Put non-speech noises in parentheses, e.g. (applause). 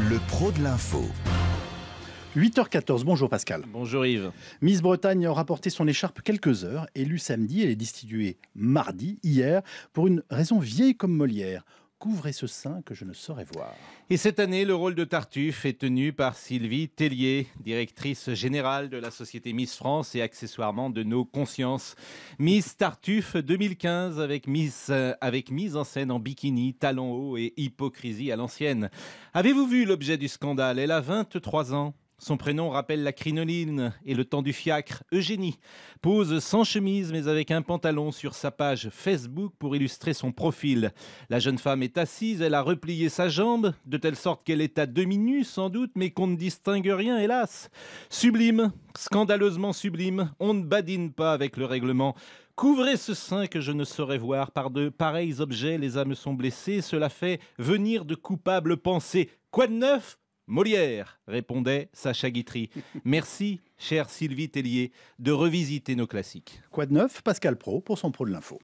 Le pro de l'info. 8h14, bonjour Pascal. Bonjour Yves. Miss Bretagne a rapporté son écharpe quelques heures, élue samedi, elle est distribuée mardi, hier, pour une raison vieille comme Molière. Couvrez ce sein que je ne saurais voir. Et cette année, le rôle de Tartuffe est tenu par Sylvie Tellier, directrice générale de la société Miss France et accessoirement de nos consciences. Miss Tartuffe 2015 avec, euh, avec mise en scène en bikini, talons hauts et hypocrisie à l'ancienne. Avez-vous vu l'objet du scandale Elle a 23 ans. Son prénom rappelle la crinoline et le temps du fiacre. Eugénie pose sans chemise mais avec un pantalon sur sa page Facebook pour illustrer son profil. La jeune femme est assise, elle a replié sa jambe, de telle sorte qu'elle est à demi-nue sans doute, mais qu'on ne distingue rien, hélas. Sublime, scandaleusement sublime, on ne badine pas avec le règlement. Couvrez ce sein que je ne saurais voir par de pareils objets, les âmes sont blessées, cela fait venir de coupables pensées. Quoi de neuf Molière, répondait Sacha Guitry. (laughs) Merci, chère Sylvie Tellier, de revisiter nos classiques. Quoi de neuf Pascal Pro pour son Pro de l'info.